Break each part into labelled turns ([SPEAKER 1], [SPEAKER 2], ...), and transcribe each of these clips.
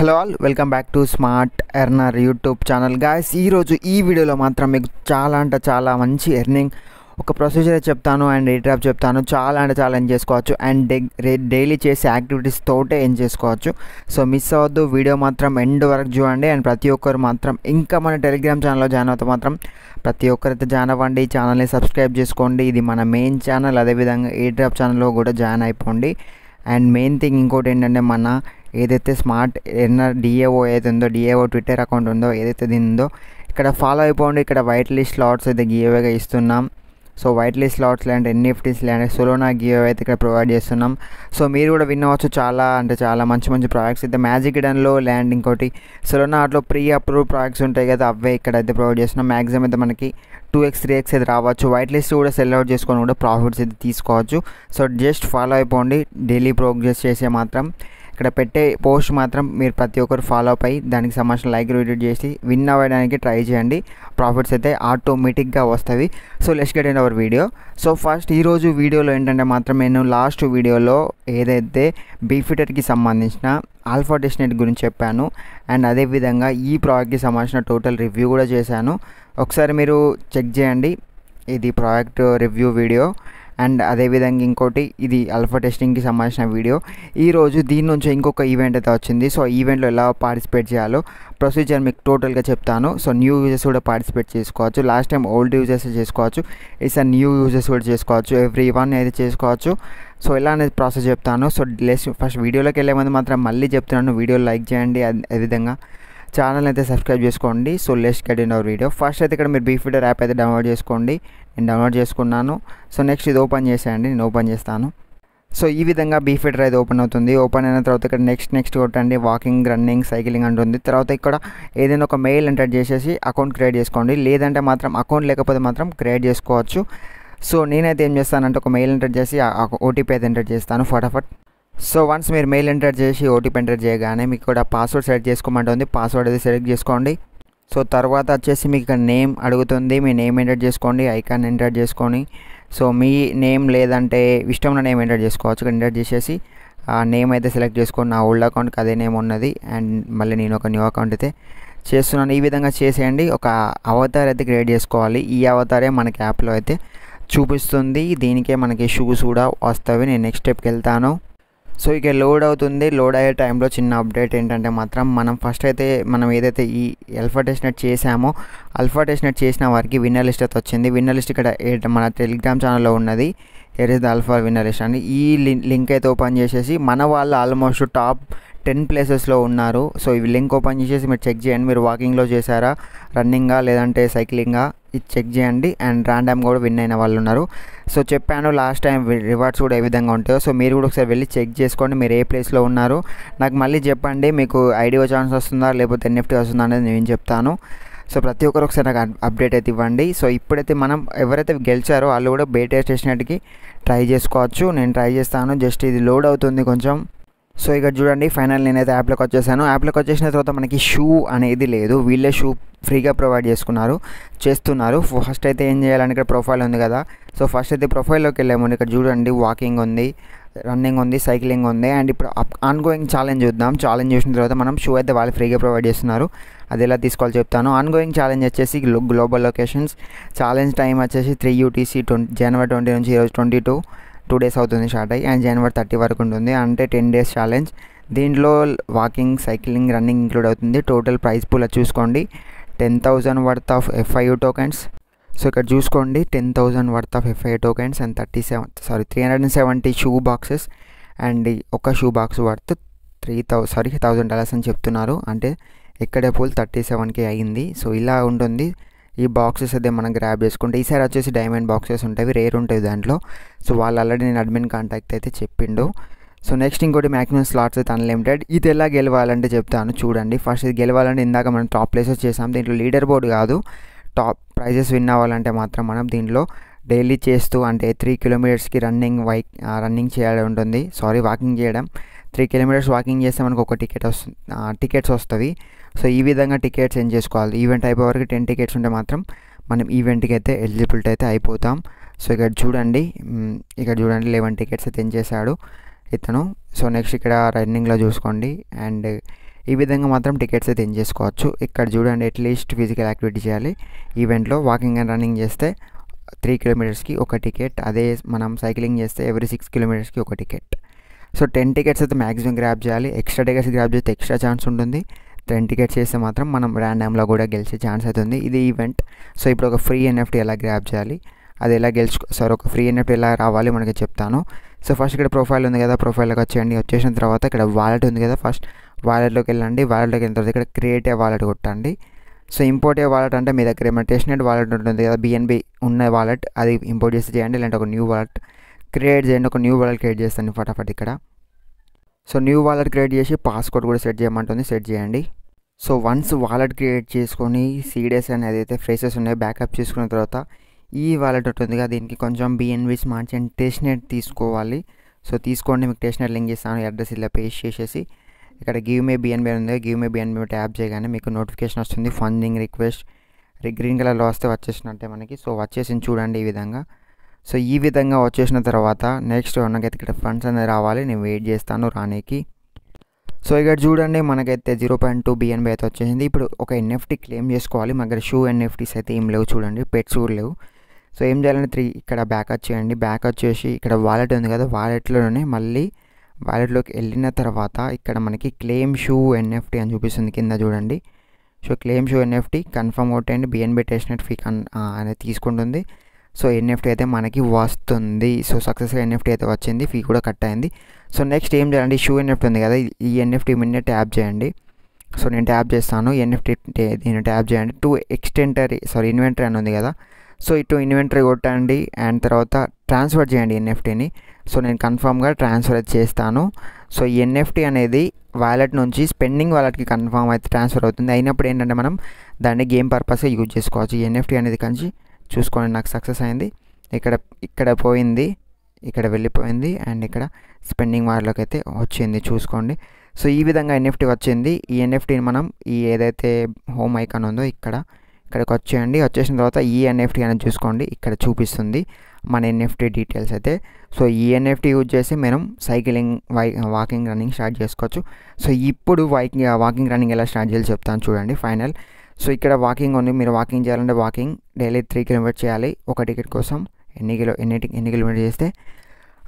[SPEAKER 1] hello all welcome back to smart earner YouTube channel guys ఈరోజు ఈ వీడియోలో మాత్రం మీకు చాలా అంటే చాలా మంచి ఎర్నింగ్ ఒక ప్రొసీజర్ చెప్తాను అండ్ డ్రాప్ చెప్తాను చాలా అంటే చాలా ఎన్ చేసుకోవచ్చు అండ్ డే డైలీ చేసే యాక్టివిటీస్ తోటే ఎన్ చేసుకోవచ్చు సో మిస్ అవ్వద్దు వీడియో మాత్రం ఎండ్ వరకు చూడండి అండ్ ప్రతి ఒక్కరు మాత్రం ఇంకా మన టెలిగ్రామ్ ఛానల్లో జాయిన్ అవుతా మాత్రం ప్రతి ఒక్కరైతే జాయిన్ అవ్వండి ఛానల్ని సబ్స్క్రైబ్ చేసుకోండి ఇది మన మెయిన్ ఛానల్ అదేవిధంగా ఏ డ్రాప్ ఛానల్లో కూడా జాయిన్ అయిపోండి అండ్ మెయిన్ థింగ్ ఇంకోటి ఏంటంటే మన ఏదైతే స్మార్ట్ ఎన్న డిఏఓ ఏది ఉందో డిఏఓ ట్విట్టర్ అకౌంట్ ఉందో ఏదైతే దీని ఉందో ఇక్కడ ఫాలో అయిపోండి ఇక్కడ వైట్ లిస్ట్ స్లాట్స్ అయితే గివేగా ఇస్తున్నాం సో వైట్ లిస్ట్ స్లాట్స్ లాంటి ఎన్ఎఫ్టీస్ లాంటి సొలోనా గివ్ అయితే ఇక్కడ ప్రొవైడ్ చేస్తున్నాం సో మీరు కూడా విన్ అవ్వచ్చు చాలా అంటే చాలా మంచి మంచి ప్రాజెక్ట్స్ అయితే మ్యాజిక్ ఇడన్లో ల్యాండ్ ఇంకోటి సొలోనా ఆటలో ప్రీ అప్రూవ్ ప్రాజెక్ట్స్ ఉంటాయి కదా అవే ఇక్కడ అయితే ప్రొవైడ్ చేస్తున్నాం మ్యాక్సిమం అయితే మనకి టూ ఎక్స్ త్రీ ఎక్స్ అయితే రావచ్చు వైట్ లిస్ట్ కూడా సెల్ అవుట్ చేసుకొని కూడా ప్రాఫిట్స్ అయితే తీసుకోవచ్చు సో జస్ట్ ఫాలో అయిపోండి డైలీ ప్రోగ్రెస్ చేసే మాత్రం ఇక్కడ పెట్టే పోస్ట్ మాత్రం మీరు ప్రతి ఒక్కరు ఫాలో అయ్యి దానికి సంబంధించిన లైక్ రివ్యూ చేసి విన్ అవ్వడానికి ట్రై చేయండి ప్రాఫిట్స్ అయితే ఆటోమేటిక్గా వస్తాయి so let's get in our video so first ఈరోజు వీడియోలో ఏంటంటే మాత్రం నేను లాస్ట్ వీడియోలో ఏదైతే బీఫిటర్కి సంబంధించిన ఆల్ఫా డెస్టినేట్ గురించి చెప్పాను అండ్ అదేవిధంగా ఈ ప్రోడక్ట్కి సంబంధించిన టోటల్ రివ్యూ కూడా చేశాను ఒకసారి మీరు చెక్ చేయండి ఇది ప్రోడక్ట్ రివ్యూ వీడియో అండ్ అదేవిధంగా ఇంకోటి ఇది అల్ఫా టెస్టింగ్కి సంబంధించిన వీడియో ఈరోజు దీని నుంచి ఇంకొక ఈవెంట్ అయితే వచ్చింది సో ఈవెంట్లో ఎలా పార్టిసిపేట్ చేయాలో ప్రొసీజర్ మీకు టోటల్గా చెప్తాను సో న్యూ యూజర్స్ కూడా పార్టిసిపేట్ చేసుకోవచ్చు లాస్ట్ టైం ఓల్డ్ యూజర్స్ చేసుకోవచ్చు ఈసారి న్యూ యూజర్స్ కూడా చేసుకోవచ్చు ఎవ్రీ వన్ అయితే చేసుకోవచ్చు సో ఇలా అనేది ప్రాసెస్ చెప్తాను సో లెస్ ఫస్ట్ వీడియోలోకి వెళ్ళే ముందు మాత్రం మళ్ళీ చెప్తున్నాను వీడియో లైక్ చేయండి అదేవిధంగా ఛానల్ అయితే సబ్స్క్రైబ్ చేసుకోండి సో లెస్ట్ get in our video first అయితే ఇక్కడ మీరు బీ ఫీడర్ యాప్ అయితే డౌన్లోడ్ చేసుకోండి నేను డౌన్లోడ్ చేసుకున్నాను సో నెక్స్ట్ ఇది ఓపెన్ చేసేయండి నేను ఓపెన్ చేస్తాను సో ఈ విధంగా బీ అయితే ఓపెన్ అవుతుంది ఓపెన్ అయిన తర్వాత ఇక్కడ నెక్స్ట్ నెక్స్ట్ కొట్టండి వాకింగ్ రన్నింగ్ సైకిలింగ్ అంటుంది తర్వాత ఇక్కడ ఏదైనా ఒక మెయిల్ ఎంటర్ చేసేసి అకౌంట్ క్రియేట్ చేసుకోండి లేదంటే మాత్రం అకౌంట్ లేకపోతే మాత్రం క్రియేట్ చేసుకోవచ్చు సో నేనైతే ఏం చేస్తానంటే ఒక మెయిల్ ఎంటర్ చేసి ఓటీపీ అయితే ఎంటర్ చేస్తాను ఫటాఫట్ సో వన్స్ మీరు మెయిల్ ఎంటర్ చేసి ఓటీపీ ఎంటర్ చేయగానే మీకు కూడా పాస్వర్డ్ సెలెక్ట్ చేసుకోమంటుంది పాస్వర్డ్ అది సెలెక్ట్ చేసుకోండి సో తర్వాత వచ్చేసి మీకు ఇక్కడ నేమ్ అడుగుతుంది మీ నేమ్ ఎంటర్ చేసుకోండి ఐకాన్ ఎంటర్ చేసుకొని సో మీ నేమ్ లేదంటే ఇష్టమైన నేమ్ ఎంటర్ చేసుకోవచ్చు ఎంటర్ చేసేసి ఆ నేమ్ అయితే సెలెక్ట్ చేసుకోండి నా ఓల్డ్ అకౌంట్కి అదే నేమ్ ఉన్నది అండ్ మళ్ళీ నేను ఒక న్యూ అకౌంట్ అయితే చేస్తున్నాను ఈ విధంగా చేసేయండి ఒక అవతార్ అయితే క్రియేట్ చేసుకోవాలి ఈ అవతారే మనకి యాప్లో అయితే చూపిస్తుంది దీనికే మనకి షూస్ కూడా వస్తాయి నేను నెక్స్ట్ స్టెప్కి వెళ్తాను సో ఇక లోడ్ అవుతుంది లోడ్ అయ్యే టైంలో చిన్న అప్డేట్ ఏంటంటే మాత్రం మనం ఫస్ట్ అయితే మనం ఏదైతే ఈ అల్ఫా టెస్ట్నెట్ చేసామో అల్ఫా టెస్ట్నెట్ చేసిన వారికి విన్నర్ లిస్ట్ అయితే వచ్చింది విన్నర్ లిస్ట్ ఇక్కడ మన టెలిగ్రామ్ ఛానల్లో ఉన్నది here is the alpha winner list అని ఈ లింక్ అయితే ఓపెన్ చేసేసి మన వాళ్ళు ఆల్మోస్ట్ టాప్ టెన్ ప్లేసెస్లో ఉన్నారు సో ఈ లింక్ ఓపెన్ చేసేసి మీరు చెక్ చేయండి మీరు వాకింగ్లో చేశారా రన్నింగా లేదంటే సైక్లింగా ఇది చెక్ చేయండి అండ్ ర్యాండమ్ కూడా విన్ అయిన వాళ్ళు ఉన్నారు సో చెప్పాను లాస్ట్ టైం రివార్డ్స్ కూడా ఏ విధంగా ఉంటాయో సో మీరు కూడా ఒకసారి వెళ్ళి చెక్ చేసుకోండి మీరు ఏ ప్లేస్లో ఉన్నారు నాకు మళ్ళీ చెప్పండి మీకు ఐడియో ఛాన్స్ వస్తుందా లేకపోతే ఎన్ఎఫ్టీ వస్తుందా అనేది నేను చెప్తాను సో ప్రతి ఒక్కరు ఒకసారి నాకు అప్డేట్ అయితే ఇవ్వండి సో ఇప్పుడైతే మనం ఎవరైతే గెలిచారో వాళ్ళు కూడా బేటే చేసినట్టుకి ట్రై చేసుకోవచ్చు నేను ట్రై చేస్తాను జస్ట్ ఇది లోడ్ అవుతుంది కొంచెం సో ఇక్కడ చూడండి ఫైనల్ నేనైతే యాప్లోకి వచ్చేసాను యాప్లోకి వచ్చేసిన తర్వాత మనకి షూ అనేది లేదు వీళ్ళే షూ ఫ్రీగా ప్రొవైడ్ చేసుకున్నారు చేస్తున్నారు ఫస్ట్ అయితే ఏం చేయాలని ఇక్కడ ప్రొఫైల్ ఉంది కదా సో ఫస్ట్ అయితే ప్రొఫైల్లోకి వెళ్ళాము ఇక్కడ చూడండి వాకింగ్ ఉంది రన్నింగ్ ఉంది సైక్లింగ్ ఉంది అండ్ ఇప్పుడు ఆన్ గోయింగ్ ఛాలెంజ్ చూద్దాం ఛాలెంజ్ చూసిన తర్వాత మనం షూ అయితే వాళ్ళు ఫ్రీగా ప్రొవైడ్ చేస్తున్నారు అది ఎలా తీసుకోవాలో చెప్తాను ఆన్ గోయింగ్ ఛాలెంజ్ వచ్చేసి గ్లోబల్ లొకేషన్స్ ఛాలెంజ్ టైం వచ్చేసి three UTC twenty January twenty నుంచి ఈరోజు ట్వంటీ టూ టూ డేస్ అవుతుంది స్టార్ట్ అయ్యి అండ్ జనవరి థర్టీ వరకు ఉంటుంది అంటే టెన్ డేస్ ఛాలెంజ్ దీంట్లో వాకింగ్ సైక్లింగ్ రన్నింగ్ ఇంక్లూడ్ అవుతుంది టోటల్ ప్రైస్ పూల చూసుకోండి ten thousand worth of FIU tokens so ఇక్కడ చూసుకోండి ten thousand worth of FI tokens and thirty seven sorry three hundred and seventy shoe boxes and ఒక shoe box worth three thou sorry thousand dollars అని చెప్తున్నారు అంటే ఎక్కడే pool thirty సెవెన్కే అయ్యింది so ఇలా ఉంటుంది ఈ బాక్సెస్ అదే మనం గ్రాబ్ చేసుకుంటే ఈసారి వచ్చేసి డైమండ్ బాక్సెస్ ఉంటాయి రేర్ ఉంటాయి దాంట్లో సో వాళ్ళు ఆల్రెడీ నేను అడ్మిన్ కాంటాక్ట్ అయితే చెప్పిండు సో నెక్స్ట్ ఇంకోటి మాక్సిమం స్లాట్స్ అయితే అన్లిమిటెడ్ ఇది ఎలా గెలవాలంటే చెప్తాను చూడండి ఫస్ట్ ఇది గెలవాలంటే ఇందాక మనం టాప్ ప్లేసెస్ చేసాం దీంట్లో లీడర్ బోర్డు కాదు టాప్ ప్రైజెస్ విన్ అవ్వాలంటే మాత్రం మనం దీంట్లో డైలీ చేస్తూ అంటే త్రీ కిలోమీటర్స్కి రన్నింగ్ వైక్ రన్నింగ్ చేయడం ఉంటుంది సారీ వాకింగ్ చేయడం త్రీ కిలోమీటర్స్ వాకింగ్ చేస్తే మనకు ఒక టికెట్ వస్తుంది టికెట్స్ వస్తుంది సో ఈ విధంగా టికెట్స్ ఎంజ్ చేసుకోవాలి ఈవెంట్ అయిపోయే వరకు టెన్ టికెట్స్ ఉంటే మాత్రం మనం ఈవెంట్కి అయితే ఎలిజిబిలిటీ అయితే అయిపోతాం సో ఇక్కడ చూడండి ఇక్కడ చూడండి లెవెన్ టికెట్స్ అయితే ఎంజ్ చేశాడు ఇతను సో నెక్స్ట్ ఇక్కడ రన్నింగ్లో చూసుకోండి అండ్ ఈ విధంగా మాత్రం టికెట్స్ అయితే ఎంజ్ చేసుకోవచ్చు ఇక్కడ చూడండి అట్లీస్ట్ ఫిజికల్ యాక్టివిటీ చేయాలి ఈవెంట్లో వాకింగ్ అండ్ రన్నింగ్ చేస్తే త్రీ కిలోమీటర్స్కి ఒక టికెట్ అదే మనం సైక్లింగ్ చేస్తే ఎవ్రీ సిక్స్ కిలోమీటర్స్కి ఒక టికెట్ సో టెన్ టికెట్స్ అయితే మ్యాక్సిమం గ్రాప్ చేయాలి ఎక్స్ట్రా టికెట్స్ గ్రాప్ చేస్తే ఎక్స్ట్రా ఛాన్స్ ఉంటుంది టికెట్ చేస్తే మాత్రం మనం ర్యాండమ్లో కూడా గెలిచే ఛాన్స్ అయితే ఉంది ఇది ఈవెంట్ సో ఇప్పుడు ఒక ఫ్రీ ఎన్ఎఫ్టీ ఎలా గ్రాప్ చేయాలి అది ఎలా గెలుచుకో సార్ ఒక ఫ్రీ ఎన్ఎఫ్టీ ఎలా రావాలి మనకి చెప్తాను సో ఫస్ట్ ఇక్కడ ప్రొఫైల్ ఉంది కదా ప్రొఫైల్లోకి వచ్చేయండి వచ్చేసిన తర్వాత ఇక్కడ వాలెట్ ఉంది కదా ఫస్ట్ వాలెట్లోకి వెళ్ళండి వాలెట్లోకి వెళ్ళిన తర్వాత ఇక్కడ క్రియేట్ ఏ వాలెట్ కొట్టండి సో ఇంపోర్ట్ వాలెట్ అంటే మీ దగ్గర ఏమైనా టెస్ట్నెట్ వాలెట్ ఉంటుంది కదా బిఎన్బి ఉన్న వాలెట్ అది ఇంపోర్ట్ చేసి చేయండి లేదంటే ఒక న్యూ వాలెట్ క్రియేట్ చేయండి ఒక న్యూ వాలెట్ క్రియేట్ చేస్తాను ఫటాఫట్ ఇక్కడ సో న్యూ వాలెట్ క్రియేట్ చేసి పాస్వర్డ్ కూడా సెట్ చేయమంటుంది సెట్ చేయండి సో వన్స్ వాలెట్ క్రియేట్ చేసుకొని సీడెస్ అనేది అయితే ఫ్రేసెస్ ఉన్నాయి బ్యాకప్ చేసుకున్న తర్వాత ఈ వాలెట్ ఉంటుందిగా దీనికి కొంచెం బిఎన్వి స్మార్ట్ అండ్ టేస్ట్నెట్ తీసుకోవాలి సో తీసుకోండి మీకు టేస్ట్నెట్ లింక్ చేస్తాను అడ్రస్ ఇలా పేస్ట్ చేసేసి ఇక్కడ గివ్ మే బిఎన్బి ఉంది గివ్ మే బిఎన్బి ట్యాప్ చేయగానే మీకు నోటిఫికేషన్ వస్తుంది ఫండింగ్ రిక్వెస్ట్ గ్రీన్ కలర్లో వస్తే వచ్చేసినట్టే మనకి సో వచ్చేసింది చూడండి ఈ విధంగా సో ఈ విధంగా వచ్చేసిన తర్వాత నెక్స్ట్ ఉన్నకైతే ఇక్కడ ఫండ్స్ అనేది రావాలి నేను వెయిట్ చేస్తాను రానీకి సో ఇక్కడ చూడండి మనకైతే జీరో పాయింట్ టూ బిఎన్బి అయితే వచ్చేసింది ఇప్పుడు ఒక ఎన్ఎఫ్టీ క్లెయిమ్ చేసుకోవాలి మా దగ్గర షూ ఎన్ఎఫ్టీస్ అయితే ఏం లేవు చూడండి పెట్స్ కూడా లేవు సో ఏం చేయాలంటే త్రీ ఇక్కడ బ్యాక్ వచ్చేయండి బ్యాక్ వచ్చేసి ఇక్కడ వాలెట్ ఉంది కదా వాలెట్లోనే మళ్ళీ వాలెట్లోకి వెళ్ళిన తర్వాత ఇక్కడ మనకి క్లెయిమ్ షూ ఎన్ఎఫ్టీ అని చూపిస్తుంది కింద చూడండి so claim shoe NFT confirm కొట్టండి బిఎన్బి నెట్ ఫీ కన్ అనేది తీసుకుంటుంది సో ఎన్ఎఫ్టీ అయితే మనకి వస్తుంది సో సక్సెస్గా ఎన్ఎఫ్టీ అయితే వచ్చింది ఫీ కూడా కట్ అయింది సో నెక్స్ట్ ఏం చేయాలండి షూ ఎన్ఎఫ్టీ ఉంది కదా ఈ ఎన్ఎఫ్టీ మీద ట్యాప్ చేయండి సో నేను ట్యాప్ చేస్తాను ఎన్ఎఫ్టీ నేను ట్యాప్ చేయండి టూ ఎక్స్టెంటరీ సారీ ఇన్వెంటరీ అని ఉంది కదా సో ఇటు ఇన్వెంటరీ కొట్టండి అండ్ తర్వాత ట్రాన్స్ఫర్ చేయండి ఎన్ఎఫ్టీని సో నేను కన్ఫామ్గా ట్రాన్స్ఫర్ చేస్తాను సో ఎన్ఎఫ్టీ అనేది వాలెట్ నుంచి స్పెండింగ్ వాలెట్కి కన్ఫామ్ అయితే ట్రాన్స్ఫర్ అవుతుంది అయినప్పుడు ఏంటంటే మనం దాన్ని గేమ్ పర్పస్గా యూజ్ చేసుకోవచ్చు ఎన్ఎఫ్టీ అనేది కంచి చూసుకోండి నాకు సక్సెస్ అయింది ఇక్కడ ఇక్కడ పోయింది ఇక్కడ వెళ్ళిపోయింది అండ్ ఇక్కడ స్పెండింగ్ వార్లోకి అయితే వచ్చింది చూసుకోండి సో ఈ విధంగా ఎన్ఎఫ్టీ వచ్చింది ఈ ఎన్ఎఫ్టీని మనం ఈ ఏదైతే హోమ్ ఐకాన్ ఉందో ఇక్కడ ఇక్కడికి వచ్చేయండి వచ్చేసిన తర్వాత ఈ ఎన్ఎఫ్టీ అనేది చూసుకోండి ఇక్కడ చూపిస్తుంది మన ఎన్ఎఫ్టీ డీటెయిల్స్ అయితే సో ఈ ఎన్ఎఫ్టీ యూజ్ చేసి మనం సైకిలింగ్ వై వాకింగ్ రన్నింగ్ స్టార్ట్ చేసుకోవచ్చు సో ఇప్పుడు వైకింగ్ వాకింగ్ రన్నింగ్ ఎలా స్టార్ట్ చేయాలి చెప్తాను చూడండి ఫైనల్ సో ఇక్కడ వాకింగ్ ఉంది మీరు వాకింగ్ చేయాలంటే వాకింగ్ డైలీ త్రీ కిలోమీటర్ చేయాలి ఒక టికెట్ కోసం ఎన్ని కిలో ఎన్ని ఎన్ని కిలోమీటర్ చేస్తే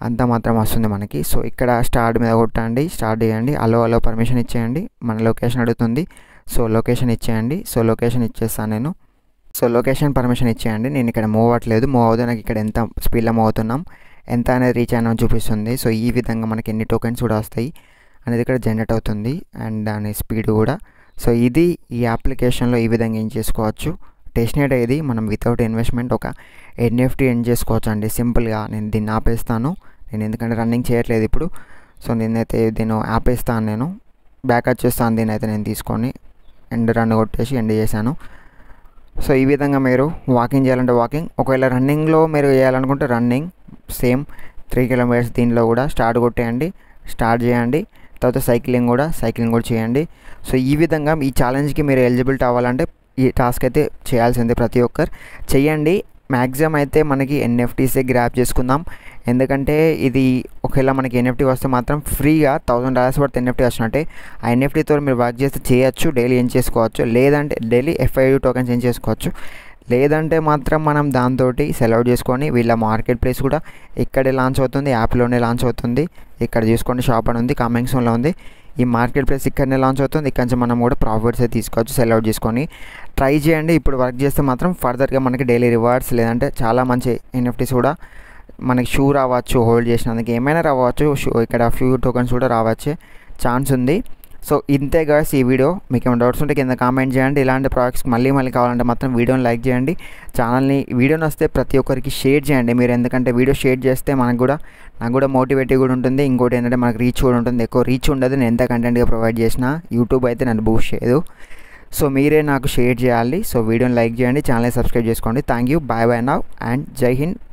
[SPEAKER 1] అంత మాత్రం వస్తుంది మనకి సో ఇక్కడ స్టార్ట్ మీద కొట్టండి స్టార్ట్ చేయండి అలో అలో పర్మిషన్ ఇచ్చేయండి మన లొకేషన్ అడుగుతుంది సో లొకేషన్ ఇచ్చేయండి సో లొకేషన్ ఇచ్చేస్తాను నేను సో లొకేషన్ పర్మిషన్ ఇచ్చేయండి నేను ఇక్కడ మూవ్ అవ్వట్లేదు మూవ్ అవుతే నాకు ఇక్కడ ఎంత స్పీడ్లో మూవ్ అవుతున్నాం ఎంత అనేది రీచ్ అయినా చూపిస్తుంది సో ఈ విధంగా మనకి ఎన్ని టోకెన్స్ కూడా వస్తాయి అనేది ఇక్కడ జనరేట్ అవుతుంది అండ్ దాని స్పీడ్ కూడా సో ఇది ఈ అప్లికేషన్లో ఈ విధంగా ఏం చేసుకోవచ్చు టెస్ట్నెట్ ఇది మనం వితౌట్ ఇన్వెస్ట్మెంట్ ఒక ఎన్ఎఫ్టీ ఎండ్ చేసుకోవచ్చు అండి సింపుల్గా నేను దీన్ని ఆపేస్తాను నేను ఎందుకంటే రన్నింగ్ చేయట్లేదు ఇప్పుడు సో నేనైతే దీన్ని ఆపేస్తాను నేను బ్యాక్ వచ్చేస్తాను దీన్ని అయితే నేను తీసుకొని ఎండ్ రన్ కొట్టేసి ఎండ్ చేశాను సో ఈ విధంగా మీరు వాకింగ్ చేయాలంటే వాకింగ్ ఒకవేళ రన్నింగ్లో మీరు చేయాలనుకుంటే రన్నింగ్ సేమ్ త్రీ కిలోమీటర్స్ దీనిలో కూడా స్టార్ట్ కొట్టేయండి స్టార్ట్ చేయండి తర్వాత సైక్లింగ్ కూడా సైక్లింగ్ కూడా చేయండి సో ఈ విధంగా ఈ ఛాలెంజ్కి మీరు ఎలిజిబిలిటీ అవ్వాలంటే ఈ టాస్క్ అయితే చేయాల్సిందే ప్రతి ఒక్కరు చేయండి మ్యాక్సిమం అయితే మనకి ఎన్ఎఫ్టీసే గ్రాప్ చేసుకుందాం ఎందుకంటే ఇది ఒకవేళ మనకి ఎన్ఎఫ్టీ వస్తే మాత్రం ఫ్రీగా థౌసండ్ డాలర్స్ పడితే ఎన్ఎఫ్టీ వచ్చినట్టే ఆ ఎన్ఎఫ్టీతో మీరు వర్క్ చేస్తే చేయొచ్చు డైలీ ఏం చేసుకోవచ్చు లేదంటే డైలీ ఎఫ్ఐయూ టోకెన్స్ ఏం చేసుకోవచ్చు లేదంటే మాత్రం మనం దాంతో సెలవు చేసుకొని వీళ్ళ మార్కెట్ ప్లేస్ కూడా ఇక్కడే లాంచ్ అవుతుంది యాప్లోనే లాంచ్ అవుతుంది ఇక్కడ చూసుకోండి షాప్ అని ఉంది కామెంగ్సంలో ఉంది ఈ మార్కెట్ ప్లేస్ ఇక్కడనే లాంచ్ అవుతుంది ఇక్కడ నుంచి మనం కూడా ప్రాఫిట్స్ అయితే తీసుకోవచ్చు సెల్అవుట్ చేసుకొని ట్రై చేయండి ఇప్పుడు వర్క్ చేస్తే మాత్రం ఫర్దర్గా మనకి డైలీ రివార్డ్స్ లేదంటే చాలా మంచి ఎన్ఎఫ్టీస్ కూడా మనకి షూ రావచ్చు హోల్డ్ చేసినందుకు ఏమైనా రావచ్చు ఇక్కడ ఫ్యూ టోకన్స్ కూడా రావచ్చు ఛాన్స్ ఉంది సో ఇంతే గాస్ ఈ వీడియో మీకు ఏమైనా డౌట్స్ ఉంటే కింద కామెంట్ చేయండి ఇలాంటి ప్రోడక్ట్స్ మళ్ళీ మళ్ళీ కావాలంటే మాత్రం వీడియోని లైక్ చేయండి ఛానల్ని వీడియోని వస్తే ప్రతి ఒక్కరికి షేర్ చేయండి మీరు ఎందుకంటే వీడియో షేర్ చేస్తే మనకు కూడా నాకు కూడా మోటివేటివ్ కూడా ఉంటుంది ఇంకోటి ఏంటంటే మనకు రీచ్ కూడా ఉంటుంది ఎక్కువ రీచ్ ఉండదు నేను ఎంత కంటెంట్గా ప్రొవైడ్ చేసిన యూట్యూబ్ అయితే నన్ను బూస్ట్ చేయదు సో మీరే నాకు షేర్ చేయాలి సో వీడియోని లైక్ చేయండి ఛానల్ని సబ్స్క్రైబ్ చేసుకోండి thank you bye bye now and జై హింద్